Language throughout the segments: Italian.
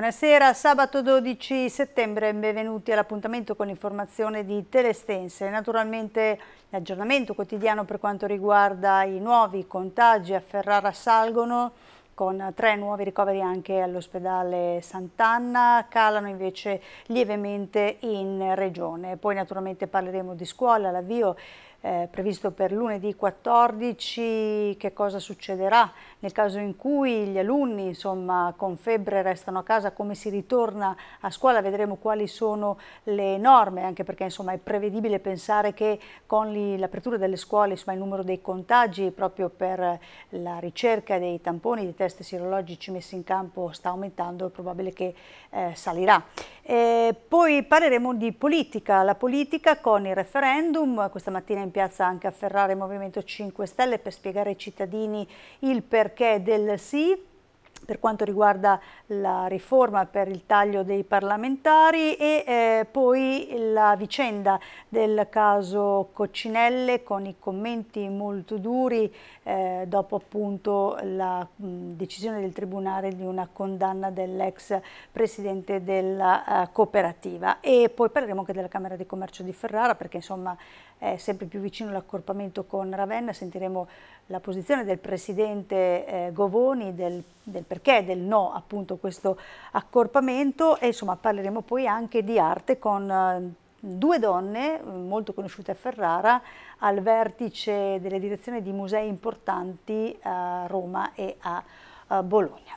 Buonasera, sabato 12 settembre, benvenuti all'appuntamento con l'informazione di Telestense. Naturalmente l'aggiornamento quotidiano per quanto riguarda i nuovi contagi a Ferrara salgono con tre nuovi ricoveri anche all'ospedale Sant'Anna, calano invece lievemente in regione. Poi naturalmente parleremo di scuola, l'avvio eh, previsto per lunedì 14, che cosa succederà? nel caso in cui gli alunni insomma, con febbre restano a casa, come si ritorna a scuola, vedremo quali sono le norme, anche perché insomma, è prevedibile pensare che con l'apertura delle scuole insomma, il numero dei contagi proprio per la ricerca dei tamponi, dei test sirologici messi in campo sta aumentando, è probabile che eh, salirà. E poi parleremo di politica, la politica con il referendum, questa mattina in piazza anche a Ferrara il Movimento 5 Stelle per spiegare ai cittadini il perché che del sì per quanto riguarda la riforma per il taglio dei parlamentari e eh, poi la vicenda del caso Coccinelle con i commenti molto duri eh, dopo appunto la mh, mm, decisione del Tribunale di una condanna dell'ex Presidente della uh, cooperativa. E poi parleremo anche della Camera di Commercio di Ferrara perché insomma è sempre più vicino l'accorpamento con Ravenna, sentiremo la posizione del Presidente eh, Govoni del, del perché, del no appunto questo accorpamento e insomma parleremo poi anche di arte con eh, due donne mm, molto conosciute a Ferrara al vertice delle direzioni di musei importanti a Roma e a Bologna.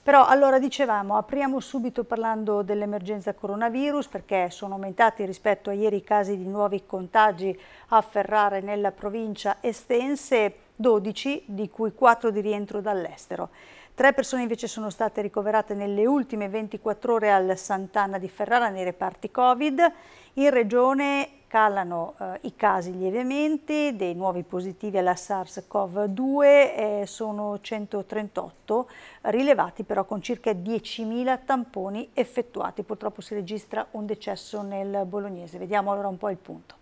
Però allora dicevamo, apriamo subito parlando dell'emergenza coronavirus perché sono aumentati rispetto a ieri i casi di nuovi contagi a Ferrara e nella provincia estense 12 di cui 4 di rientro dall'estero. Tre persone invece sono state ricoverate nelle ultime 24 ore al Sant'Anna di Ferrara nei reparti Covid. In regione calano eh, i casi lievemente, dei nuovi positivi alla SARS-CoV-2 eh, sono 138, rilevati però con circa 10.000 tamponi effettuati. Purtroppo si registra un decesso nel bolognese. Vediamo allora un po' il punto.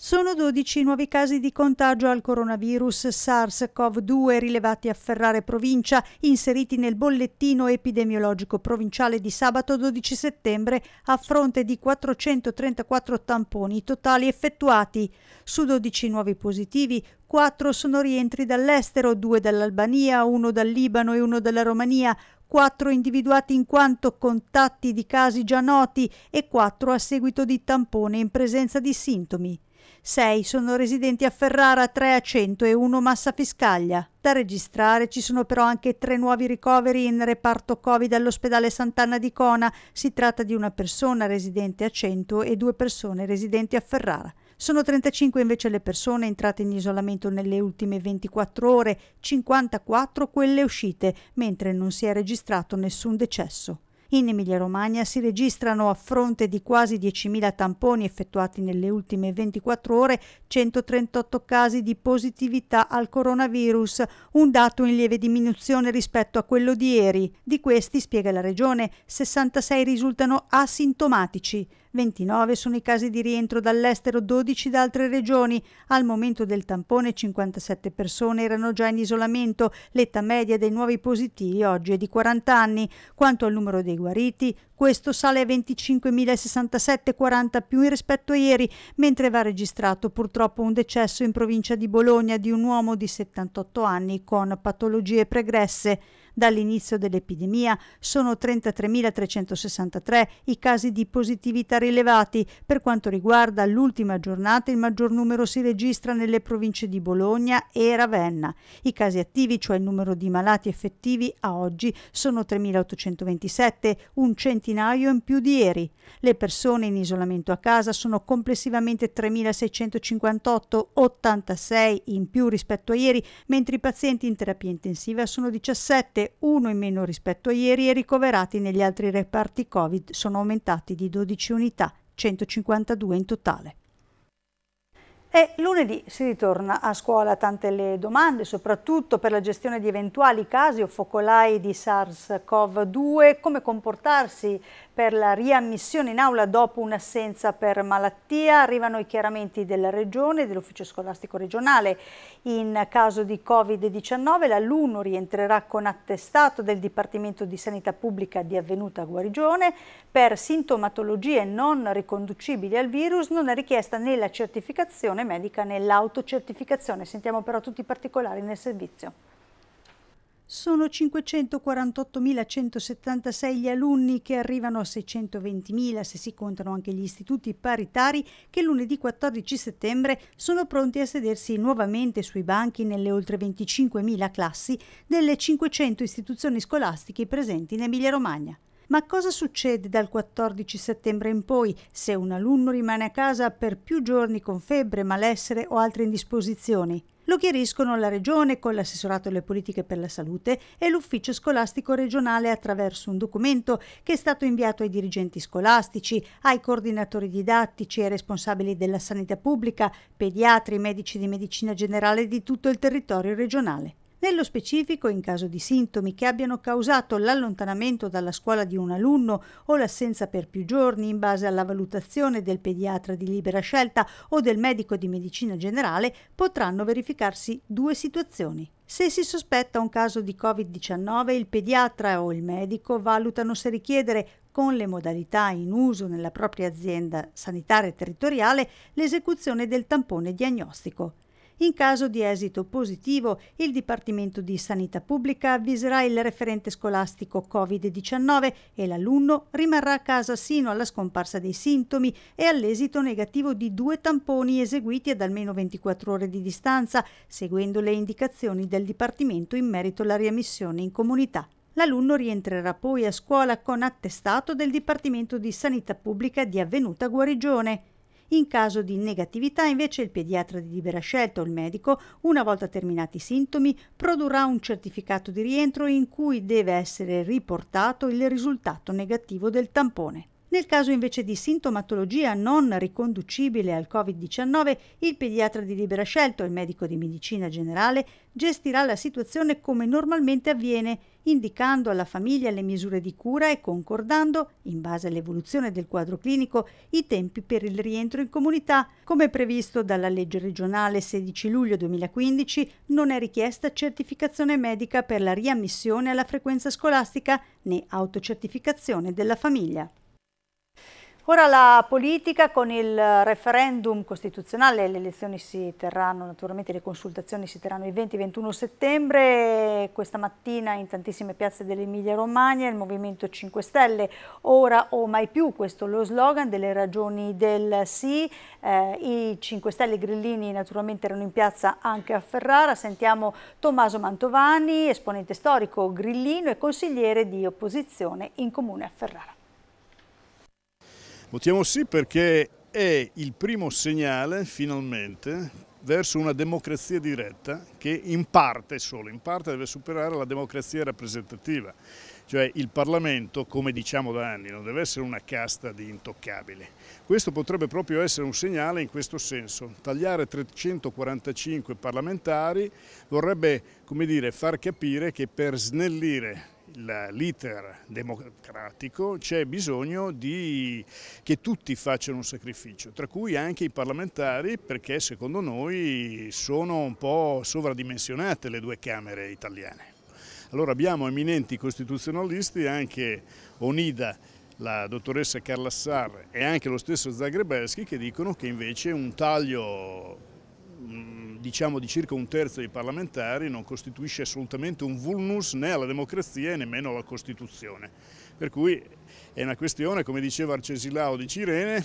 Sono 12 nuovi casi di contagio al coronavirus SARS-CoV-2 rilevati a Ferrare provincia, inseriti nel bollettino epidemiologico provinciale di sabato 12 settembre a fronte di 434 tamponi totali effettuati. Su 12 nuovi positivi, 4 sono rientri dall'estero, 2 dall'Albania, 1 dal Libano e 1 dalla Romania, Quattro individuati in quanto contatti di casi già noti e quattro a seguito di tampone in presenza di sintomi. 6 sono residenti a Ferrara, 3 a Cento e 1 Massa Fiscaglia. Da registrare ci sono però anche tre nuovi ricoveri in reparto Covid all'ospedale Sant'Anna di Cona. Si tratta di una persona residente a 100 e due persone residenti a Ferrara. Sono 35 invece le persone entrate in isolamento nelle ultime 24 ore, 54 quelle uscite, mentre non si è registrato nessun decesso. In Emilia-Romagna si registrano a fronte di quasi 10.000 tamponi effettuati nelle ultime 24 ore 138 casi di positività al coronavirus, un dato in lieve diminuzione rispetto a quello di ieri. Di questi, spiega la Regione, 66 risultano asintomatici. 29 sono i casi di rientro dall'estero, 12 da altre regioni. Al momento del tampone 57 persone erano già in isolamento, l'età media dei nuovi positivi oggi è di 40 anni. Quanto al numero dei guariti, questo sale a 25.067, 40 più rispetto a ieri, mentre va registrato purtroppo un decesso in provincia di Bologna di un uomo di 78 anni con patologie pregresse. Dall'inizio dell'epidemia sono 33.363 i casi di positività rilevati. Per quanto riguarda l'ultima giornata, il maggior numero si registra nelle province di Bologna e Ravenna. I casi attivi, cioè il numero di malati effettivi a oggi, sono 3.827, un centinaio in più di ieri. Le persone in isolamento a casa sono complessivamente 3.658, 86 in più rispetto a ieri, mentre i pazienti in terapia intensiva sono 17, uno in meno rispetto a ieri e ricoverati negli altri reparti Covid sono aumentati di 12 unità, 152 in totale. E lunedì si ritorna a scuola, tante le domande, soprattutto per la gestione di eventuali casi o focolai di SARS-CoV-2, come comportarsi per la riammissione in aula dopo un'assenza per malattia. Arrivano i chiaramenti della Regione e dell'Ufficio Scolastico Regionale. In caso di Covid-19 l'alunno rientrerà con attestato del Dipartimento di Sanità Pubblica di avvenuta guarigione. Per sintomatologie non riconducibili al virus non è richiesta né la certificazione medica né l'autocertificazione. Sentiamo però tutti i particolari nel servizio. Sono 548.176 gli alunni che arrivano a 620.000 se si contano anche gli istituti paritari che lunedì 14 settembre sono pronti a sedersi nuovamente sui banchi nelle oltre 25.000 classi delle 500 istituzioni scolastiche presenti in Emilia-Romagna. Ma cosa succede dal 14 settembre in poi se un alunno rimane a casa per più giorni con febbre, malessere o altre indisposizioni? Lo chiariscono la Regione con l'assessorato alle politiche per la salute e l'ufficio scolastico regionale attraverso un documento che è stato inviato ai dirigenti scolastici, ai coordinatori didattici e ai responsabili della sanità pubblica, pediatri, medici di medicina generale di tutto il territorio regionale. Nello specifico, in caso di sintomi che abbiano causato l'allontanamento dalla scuola di un alunno o l'assenza per più giorni in base alla valutazione del pediatra di libera scelta o del medico di medicina generale, potranno verificarsi due situazioni. Se si sospetta un caso di Covid-19, il pediatra o il medico valutano se richiedere con le modalità in uso nella propria azienda sanitaria territoriale l'esecuzione del tampone diagnostico. In caso di esito positivo, il Dipartimento di Sanità Pubblica avviserà il referente scolastico Covid-19 e l'alunno rimarrà a casa sino alla scomparsa dei sintomi e all'esito negativo di due tamponi eseguiti ad almeno 24 ore di distanza, seguendo le indicazioni del Dipartimento in merito alla riammissione in comunità. L'alunno rientrerà poi a scuola con attestato del Dipartimento di Sanità Pubblica di avvenuta guarigione. In caso di negatività, invece, il pediatra di libera scelta o il medico, una volta terminati i sintomi, produrrà un certificato di rientro in cui deve essere riportato il risultato negativo del tampone. Nel caso invece di sintomatologia non riconducibile al Covid-19, il pediatra di libera scelta o il medico di medicina generale gestirà la situazione come normalmente avviene, indicando alla famiglia le misure di cura e concordando, in base all'evoluzione del quadro clinico, i tempi per il rientro in comunità. Come previsto dalla legge regionale 16 luglio 2015, non è richiesta certificazione medica per la riammissione alla frequenza scolastica né autocertificazione della famiglia. Ora la politica con il referendum costituzionale, le elezioni si terranno, naturalmente le consultazioni si terranno il 20-21 settembre, questa mattina in tantissime piazze dell'Emilia Romagna il Movimento 5 Stelle, ora o mai più, questo è lo slogan delle ragioni del sì, eh, i 5 Stelle i grillini naturalmente erano in piazza anche a Ferrara, sentiamo Tommaso Mantovani, esponente storico grillino e consigliere di opposizione in comune a Ferrara. Votiamo sì perché è il primo segnale finalmente verso una democrazia diretta che in parte solo, in parte deve superare la democrazia rappresentativa, cioè il Parlamento, come diciamo da anni, non deve essere una casta di intoccabili. Questo potrebbe proprio essere un segnale in questo senso, tagliare 345 parlamentari vorrebbe dire, far capire che per snellire l'iter democratico c'è bisogno di, che tutti facciano un sacrificio, tra cui anche i parlamentari perché secondo noi sono un po' sovradimensionate le due Camere italiane. Allora abbiamo eminenti costituzionalisti, anche Onida, la dottoressa Carla Sarre e anche lo stesso Zagrebeschi che dicono che invece un taglio Mm, diciamo di circa un terzo dei parlamentari non costituisce assolutamente un vulnus né alla democrazia e nemmeno alla Costituzione. Per cui è una questione, come diceva Arcesilao di Cirene,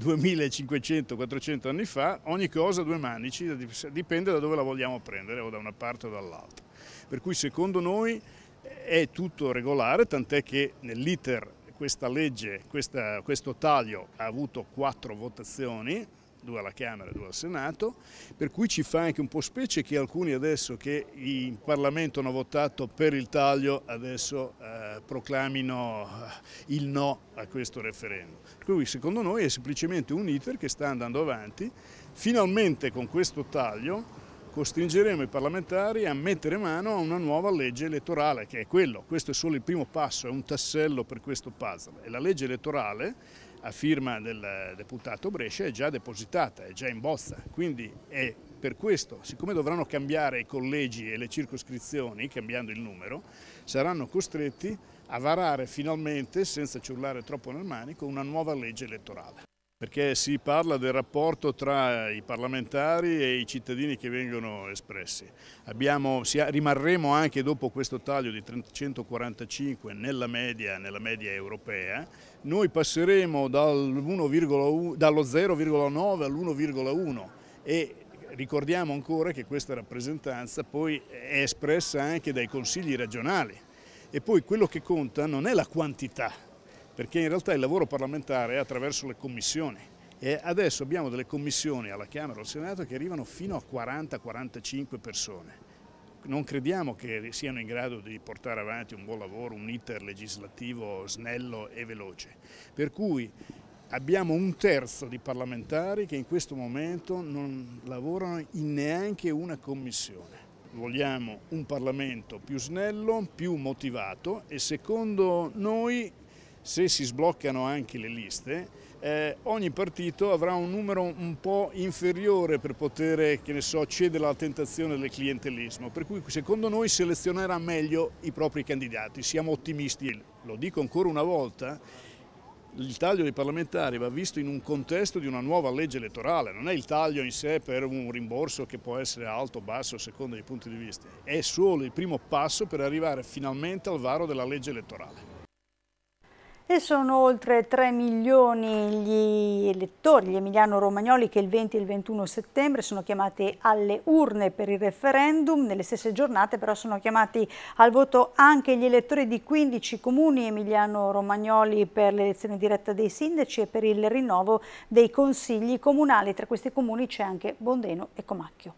2500-400 anni fa, ogni cosa a due manici, dipende da dove la vogliamo prendere o da una parte o dall'altra. Per cui secondo noi è tutto regolare, tant'è che nell'iter questa legge, questa, questo taglio ha avuto quattro votazioni, due alla Camera e due al Senato, per cui ci fa anche un po' specie che alcuni adesso che in Parlamento hanno votato per il taglio adesso eh, proclamino eh, il no a questo referendum. Per cui secondo noi è semplicemente un iter che sta andando avanti, finalmente con questo taglio costringeremo i parlamentari a mettere mano a una nuova legge elettorale, che è quello, questo è solo il primo passo, è un tassello per questo puzzle. E la legge elettorale a firma del deputato Brescia è già depositata, è già in bozza, quindi è per questo, siccome dovranno cambiare i collegi e le circoscrizioni, cambiando il numero, saranno costretti a varare finalmente, senza ciurlare troppo nel manico, una nuova legge elettorale perché si parla del rapporto tra i parlamentari e i cittadini che vengono espressi. Abbiamo, rimarremo anche dopo questo taglio di 345 nella media, nella media europea, noi passeremo dal dallo 0,9 all'1,1 e ricordiamo ancora che questa rappresentanza poi è espressa anche dai consigli regionali e poi quello che conta non è la quantità perché in realtà il lavoro parlamentare è attraverso le commissioni e adesso abbiamo delle commissioni alla Camera o al Senato che arrivano fino a 40-45 persone. Non crediamo che siano in grado di portare avanti un buon lavoro, un iter legislativo snello e veloce. Per cui abbiamo un terzo di parlamentari che in questo momento non lavorano in neanche una commissione. Vogliamo un Parlamento più snello, più motivato e secondo noi se si sbloccano anche le liste, eh, ogni partito avrà un numero un po' inferiore per poter, che ne so, cedere alla tentazione del clientelismo, per cui secondo noi selezionerà meglio i propri candidati, siamo ottimisti. Lo dico ancora una volta, il taglio dei parlamentari va visto in un contesto di una nuova legge elettorale, non è il taglio in sé per un rimborso che può essere alto o basso secondo i punti di vista, è solo il primo passo per arrivare finalmente al varo della legge elettorale e sono oltre 3 milioni gli elettori, gli emiliano-romagnoli che il 20 e il 21 settembre sono chiamati alle urne per il referendum, nelle stesse giornate però sono chiamati al voto anche gli elettori di 15 comuni emiliano-romagnoli per l'elezione diretta dei sindaci e per il rinnovo dei consigli comunali, tra questi comuni c'è anche Bondeno e Comacchio.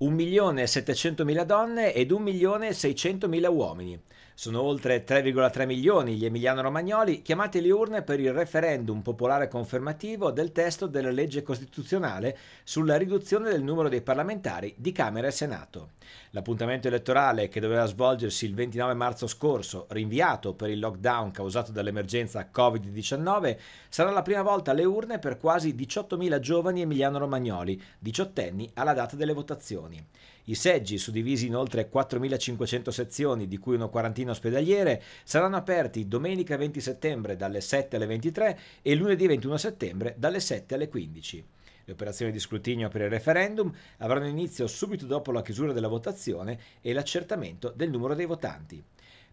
1.700.000 donne ed 1.600.000 uomini. Sono oltre 3,3 milioni gli emiliano-romagnoli chiamati alle urne per il referendum popolare confermativo del testo della legge costituzionale sulla riduzione del numero dei parlamentari di Camera e Senato. L'appuntamento elettorale che doveva svolgersi il 29 marzo scorso, rinviato per il lockdown causato dall'emergenza Covid-19, sarà la prima volta alle urne per quasi 18.000 giovani emiliano-romagnoli, diciottenni alla data delle votazioni. I seggi, suddivisi in oltre 4.500 sezioni, di cui una quarantina ospedaliere, saranno aperti domenica 20 settembre dalle 7 alle 23 e lunedì 21 settembre dalle 7 alle 15. Le operazioni di scrutinio per il referendum avranno inizio subito dopo la chiusura della votazione e l'accertamento del numero dei votanti.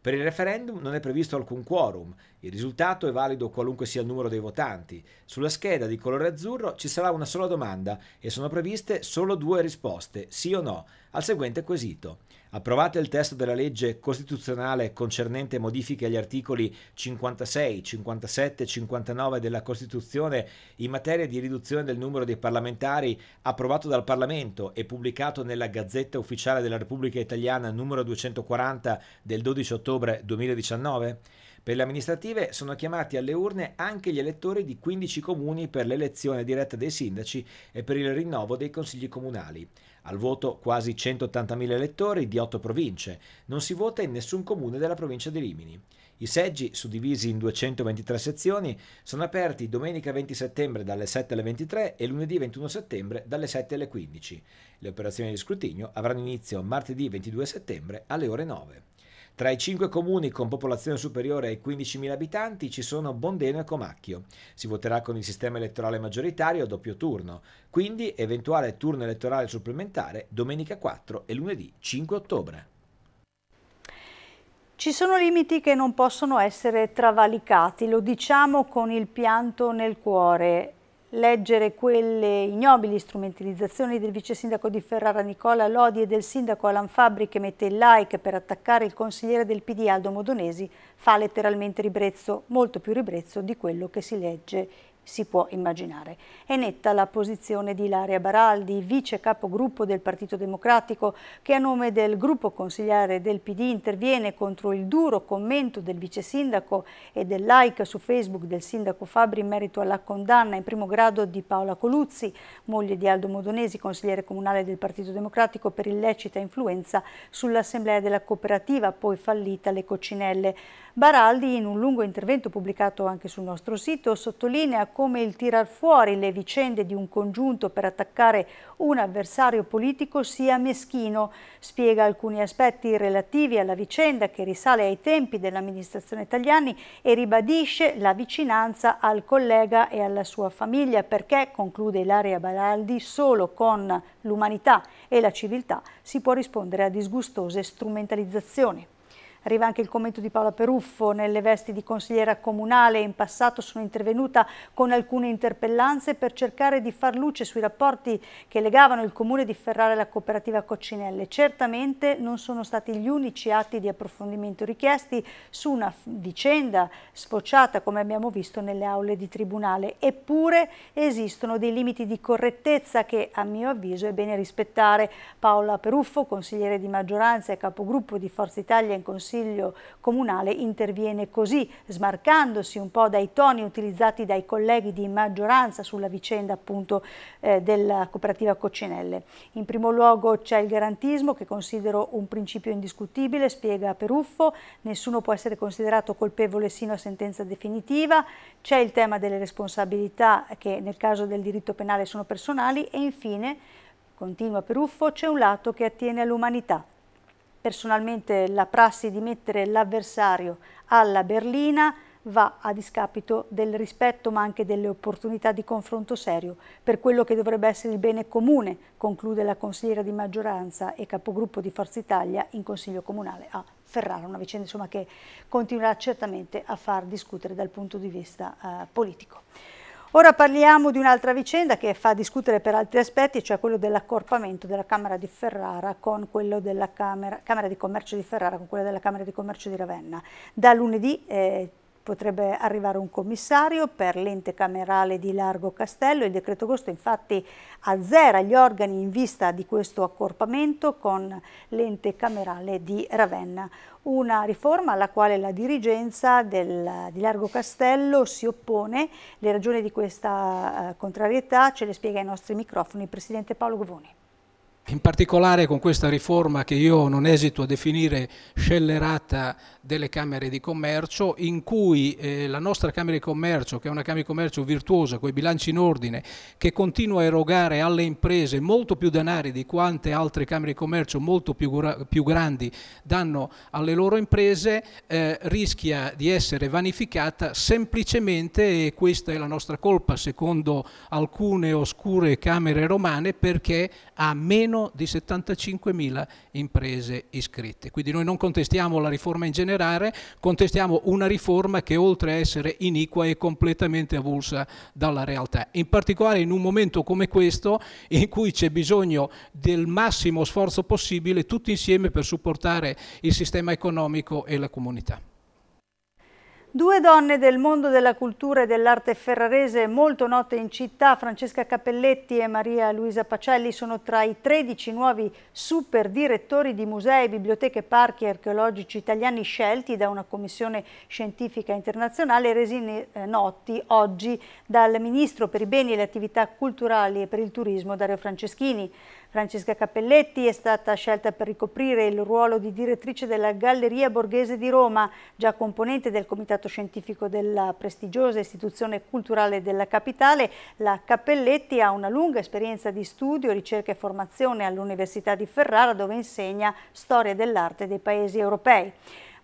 Per il referendum non è previsto alcun quorum, il risultato è valido qualunque sia il numero dei votanti. Sulla scheda di colore azzurro ci sarà una sola domanda e sono previste solo due risposte, sì o no, al seguente quesito. Approvate il testo della legge costituzionale concernente modifiche agli articoli 56, 57 e 59 della Costituzione in materia di riduzione del numero dei parlamentari, approvato dal Parlamento e pubblicato nella Gazzetta Ufficiale della Repubblica Italiana numero 240 del 12 ottobre 2019? Per le amministrative sono chiamati alle urne anche gli elettori di 15 comuni per l'elezione diretta dei sindaci e per il rinnovo dei consigli comunali. Al voto quasi 180.000 elettori di 8 province. Non si vota in nessun comune della provincia di Rimini. I seggi, suddivisi in 223 sezioni, sono aperti domenica 20 settembre dalle 7 alle 23 e lunedì 21 settembre dalle 7 alle 15. Le operazioni di scrutinio avranno inizio martedì 22 settembre alle ore 9. Tra i cinque comuni con popolazione superiore ai 15.000 abitanti ci sono Bondeno e Comacchio. Si voterà con il sistema elettorale maggioritario a doppio turno, quindi eventuale turno elettorale supplementare domenica 4 e lunedì 5 ottobre. Ci sono limiti che non possono essere travalicati, lo diciamo con il pianto nel cuore leggere quelle ignobili strumentalizzazioni del vice sindaco di Ferrara Nicola Lodi e del sindaco Alan Fabri che mette il like per attaccare il consigliere del PD Aldo Modonesi fa letteralmente ribrezzo, molto più ribrezzo di quello che si legge si può immaginare. È netta la posizione di Ilaria Baraldi, vice capogruppo del Partito Democratico, che a nome del gruppo consigliare del PD interviene contro il duro commento del vice sindaco e del like su Facebook del sindaco Fabri in merito alla condanna in primo grado di Paola Coluzzi, moglie di Aldo Modonesi, consigliere comunale del Partito Democratico per illecita influenza sull'assemblea della cooperativa, poi fallita le coccinelle. Baraldi, in un lungo intervento pubblicato anche sul nostro sito, sottolinea come il tirar fuori le vicende di un congiunto per attaccare un avversario politico sia meschino. Spiega alcuni aspetti relativi alla vicenda che risale ai tempi dell'amministrazione Tagliani e ribadisce la vicinanza al collega e alla sua famiglia perché, conclude Ilaria Baraldi, solo con l'umanità e la civiltà si può rispondere a disgustose strumentalizzazioni. Arriva anche il commento di Paola Peruffo, nelle vesti di consigliera comunale in passato sono intervenuta con alcune interpellanze per cercare di far luce sui rapporti che legavano il comune di Ferrara e la cooperativa Coccinelle. Certamente non sono stati gli unici atti di approfondimento richiesti su una vicenda sfociata come abbiamo visto nelle aule di tribunale, eppure esistono dei limiti di correttezza che a mio avviso è bene rispettare. Paola Peruffo, consigliere di maggioranza e capogruppo di Forza Italia in Consiglio Consiglio Comunale interviene così, smarcandosi un po' dai toni utilizzati dai colleghi di maggioranza sulla vicenda appunto eh, della cooperativa Coccinelle. In primo luogo c'è il garantismo che considero un principio indiscutibile, spiega Peruffo, nessuno può essere considerato colpevole sino a sentenza definitiva, c'è il tema delle responsabilità che nel caso del diritto penale sono personali e infine, continua Peruffo, c'è un lato che attiene all'umanità Personalmente la prassi di mettere l'avversario alla berlina va a discapito del rispetto ma anche delle opportunità di confronto serio per quello che dovrebbe essere il bene comune, conclude la consigliera di maggioranza e capogruppo di Forza Italia in Consiglio Comunale a Ferrara, una vicenda insomma, che continuerà certamente a far discutere dal punto di vista eh, politico. Ora parliamo di un'altra vicenda che fa discutere per altri aspetti, cioè quello dell'accorpamento della Camera di Ferrara con quello della Camera, Camera, di Commercio di Ferrara con quello della Camera di Commercio di Ravenna. Da lunedì eh, potrebbe arrivare un commissario per l'ente camerale di Largo Castello. Il decreto agosto infatti azzera gli organi in vista di questo accorpamento con l'ente camerale di Ravenna. Una riforma alla quale la dirigenza del, di Largo Castello si oppone. Le ragioni di questa eh, contrarietà ce le spiega ai nostri microfoni il Presidente Paolo Govoni in particolare con questa riforma che io non esito a definire scellerata delle Camere di Commercio, in cui eh, la nostra Camera di Commercio, che è una Camera di Commercio virtuosa, con i bilanci in ordine, che continua a erogare alle imprese molto più denari di quante altre Camere di Commercio molto più, più grandi danno alle loro imprese, eh, rischia di essere vanificata semplicemente, e questa è la nostra colpa secondo alcune oscure Camere romane, perché ha meno meno di 75.000 imprese iscritte. Quindi noi non contestiamo la riforma in generale, contestiamo una riforma che oltre a essere iniqua è completamente avulsa dalla realtà. In particolare in un momento come questo in cui c'è bisogno del massimo sforzo possibile tutti insieme per supportare il sistema economico e la comunità. Due donne del mondo della cultura e dell'arte ferrarese molto note in città, Francesca Cappelletti e Maria Luisa Pacelli, sono tra i 13 nuovi super direttori di musei, biblioteche e parchi archeologici italiani scelti da una commissione scientifica internazionale resi eh, noti oggi dal Ministro per i beni e le attività culturali e per il turismo Dario Franceschini. Francesca Cappelletti è stata scelta per ricoprire il ruolo di direttrice della Galleria Borghese di Roma, già componente del comitato scientifico della prestigiosa istituzione culturale della capitale. La Cappelletti ha una lunga esperienza di studio, ricerca e formazione all'Università di Ferrara dove insegna storia dell'arte dei paesi europei.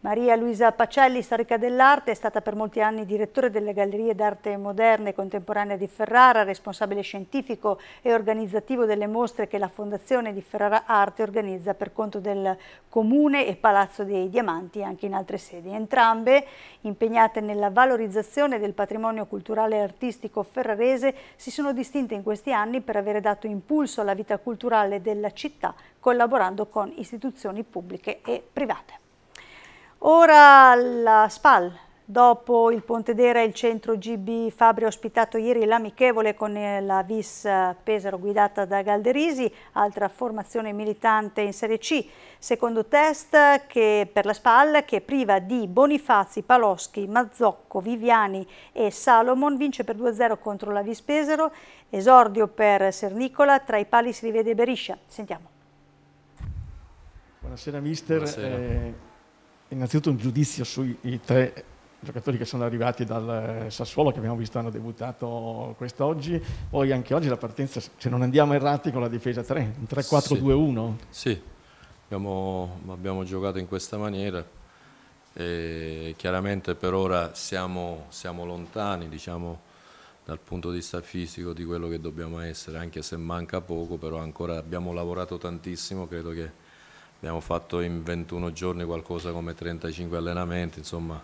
Maria Luisa Pacelli, storica dell'arte, è stata per molti anni direttore delle Gallerie d'Arte Moderna e Contemporanea di Ferrara, responsabile scientifico e organizzativo delle mostre che la Fondazione di Ferrara Arte organizza per conto del Comune e Palazzo dei Diamanti anche in altre sedi. Entrambe impegnate nella valorizzazione del patrimonio culturale e artistico ferrarese si sono distinte in questi anni per avere dato impulso alla vita culturale della città collaborando con istituzioni pubbliche e private. Ora la SPAL, dopo il Pontedera e il centro GB Fabri ospitato ieri l'amichevole con eh, la Vis eh, Pesaro guidata da Galderisi, altra formazione militante in Serie C, secondo test che, per la SPAL che è priva di Bonifazi, Paloschi, Mazzocco, Viviani e Salomon vince per 2-0 contro la Vis Pesaro, esordio per Sernicola, tra i pali si rivede Beriscia. Sentiamo. Buonasera mister. Buonasera. Eh innanzitutto un giudizio sui tre giocatori che sono arrivati dal eh, Sassuolo che abbiamo visto hanno debuttato quest'oggi, poi anche oggi la partenza, se non andiamo errati, con la difesa 3, un 3-4-2-1. Sì, sì. Abbiamo, abbiamo, giocato in questa maniera, e chiaramente per ora siamo, siamo lontani diciamo, dal punto di vista fisico di quello che dobbiamo essere, anche se manca poco, però ancora abbiamo lavorato tantissimo, credo che abbiamo fatto in 21 giorni qualcosa come 35 allenamenti, insomma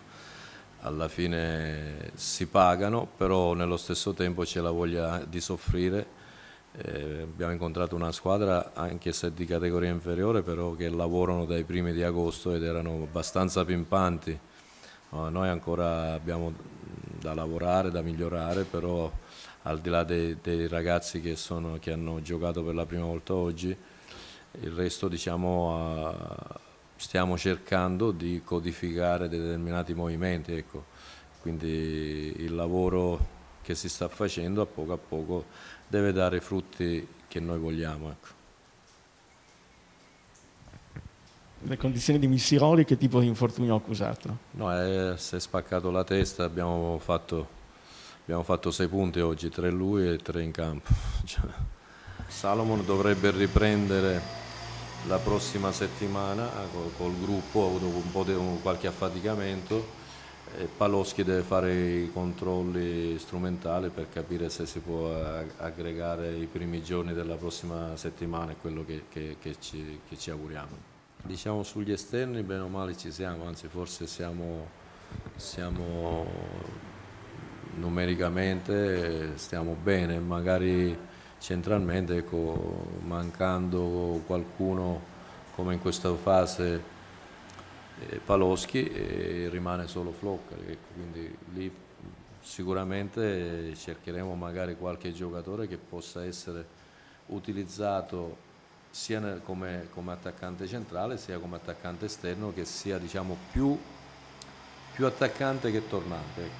alla fine si pagano, però nello stesso tempo c'è la voglia di soffrire. Eh, abbiamo incontrato una squadra, anche se di categoria inferiore, però che lavorano dai primi di agosto ed erano abbastanza pimpanti. No, noi ancora abbiamo da lavorare, da migliorare, però al di là dei, dei ragazzi che, sono, che hanno giocato per la prima volta oggi, il resto diciamo, stiamo cercando di codificare determinati movimenti, ecco. quindi il lavoro che si sta facendo a poco a poco deve dare i frutti che noi vogliamo. Ecco. Le condizioni di Missiroli che tipo di infortunio ha accusato? No, eh, si è spaccato la testa, abbiamo fatto, abbiamo fatto sei punti oggi, tre lui e tre in campo. Cioè, Salomon dovrebbe riprendere la prossima settimana eh, col, col gruppo, dopo un po' di un, qualche affaticamento, Paloschi deve fare i controlli strumentali per capire se si può eh, aggregare i primi giorni della prossima settimana, è quello che, che, che, ci, che ci auguriamo. Diciamo sugli esterni bene o male ci siamo, anzi forse siamo, siamo numericamente stiamo bene, magari centralmente, ecco, mancando qualcuno come in questa fase eh, Paloschi eh, rimane solo Floccari, ecco, quindi lì sicuramente cercheremo magari qualche giocatore che possa essere utilizzato sia nel, come, come, attaccante centrale sia come attaccante esterno che sia diciamo, più, più, attaccante che tornante ecco.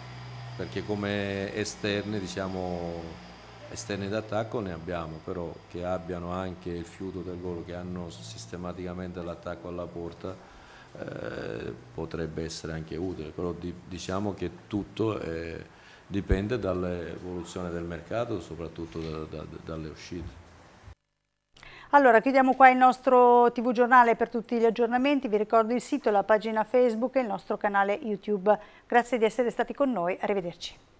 perché come esterni diciamo, esterni d'attacco ne abbiamo, però che abbiano anche il fiuto del gol, che hanno sistematicamente l'attacco alla porta, eh, potrebbe essere anche utile, però di, diciamo che tutto eh, dipende dall'evoluzione del mercato, soprattutto da, da, dalle uscite. Allora, chiudiamo qua il nostro TV giornale per tutti gli aggiornamenti, vi ricordo il sito, la pagina Facebook e il nostro canale YouTube. Grazie di essere stati con noi, arrivederci.